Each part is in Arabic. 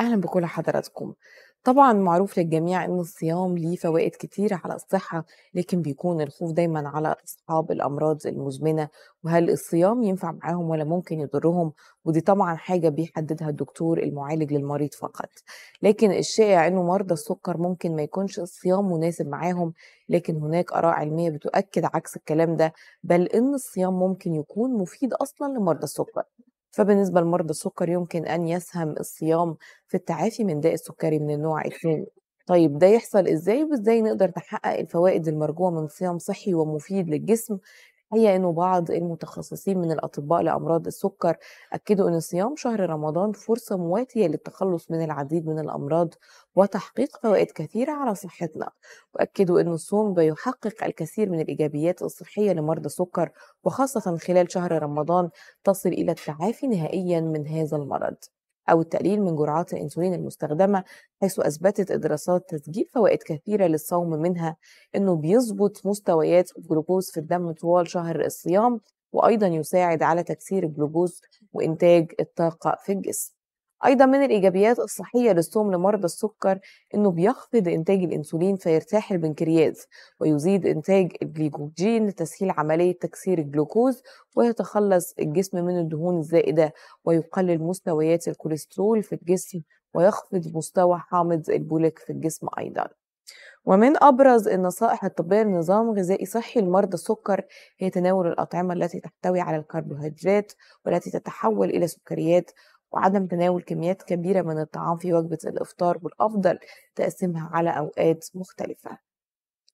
أهلا بكل حضراتكم طبعا معروف للجميع أن الصيام ليه فوائد كتير على الصحة لكن بيكون الخوف دايما على أصحاب الأمراض المزمنة وهل الصيام ينفع معاهم ولا ممكن يضرهم ودي طبعا حاجة بيحددها الدكتور المعالج للمريض فقط لكن الشائع أنه مرضى السكر ممكن ما يكونش الصيام مناسب معاهم لكن هناك آراء علمية بتؤكد عكس الكلام ده بل أن الصيام ممكن يكون مفيد أصلا لمرضى السكر فبالنسبة لمرضى السكر يمكن أن يسهم الصيام في التعافي من داء السكري من النوع 2 طيب ده يحصل إزاي وإزاي نقدر نحقق الفوائد المرجوة من صيام صحي ومفيد للجسم هي انه بعض المتخصصين من الاطباء لامراض السكر اكدوا ان صيام شهر رمضان فرصه مواتيه للتخلص من العديد من الامراض وتحقيق فوائد كثيره على صحتنا واكدوا ان الصوم بيحقق الكثير من الايجابيات الصحيه لمرضى السكر وخاصه خلال شهر رمضان تصل الى التعافي نهائيا من هذا المرض أو التقليل من جرعات الأنسولين المستخدمة حيث أثبتت الدراسات تسجيل فوائد كثيرة للصوم منها أنه بيظبط مستويات الجلوكوز في الدم طوال شهر الصيام وأيضا يساعد على تكسير الجلوكوز وإنتاج الطاقة في الجسم أيضا من الإيجابيات الصحية للصوم لمرضى السكر إنه بيخفض إنتاج الأنسولين فيرتاح البنكرياس ويزيد إنتاج الجليكوجين لتسهيل عملية تكسير الجلوكوز ويتخلص الجسم من الدهون الزائدة ويقلل مستويات الكوليسترول في الجسم ويخفض مستوى حامض البوليك في الجسم أيضا ومن أبرز النصائح الطبية لنظام غذائي صحي لمرضى السكر هي تناول الأطعمة التي تحتوي على الكربوهيدرات والتي تتحول إلى سكريات وعدم تناول كميات كبيرة من الطعام في وجبة الإفطار والأفضل تقسيمها على أوقات مختلفة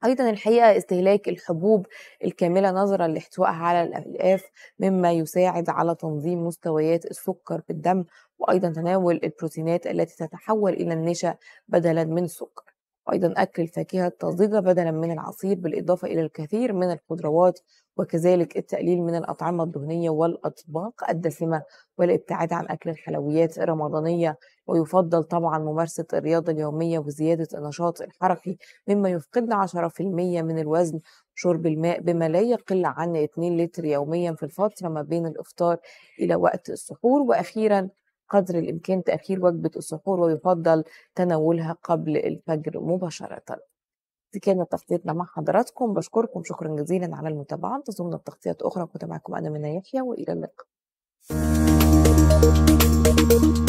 أيضا الحقيقة استهلاك الحبوب الكاملة نظرا لاحتوائها على الألياف مما يساعد على تنظيم مستويات السكر بالدم وأيضا تناول البروتينات التي تتحول إلى النشا بدلا من السكر وأيضا أكل الفاكهة الطازجة بدلا من العصير بالإضافة إلى الكثير من الخضروات وكذلك التقليل من الأطعمة الدهنية والأطباق الدسمة والابتعاد عن أكل الحلويات الرمضانية ويفضل طبعا ممارسة الرياضة اليومية وزيادة النشاط الحركي مما يفقدنا 10% من الوزن شرب الماء بما لا يقل عن 2 لتر يوميا في الفترة ما بين الإفطار إلى وقت السحور وأخيرا قدر الإمكان تأخير وجبة السحور ويفضل تناولها قبل الفجر مباشرة دي كانت تغطيتنا مع حضراتكم بشكركم شكرا جزيلا على المتابعة انتظرونا بتغطيات أخرى كنت معكم أنا منى يحيى وإلى اللقاء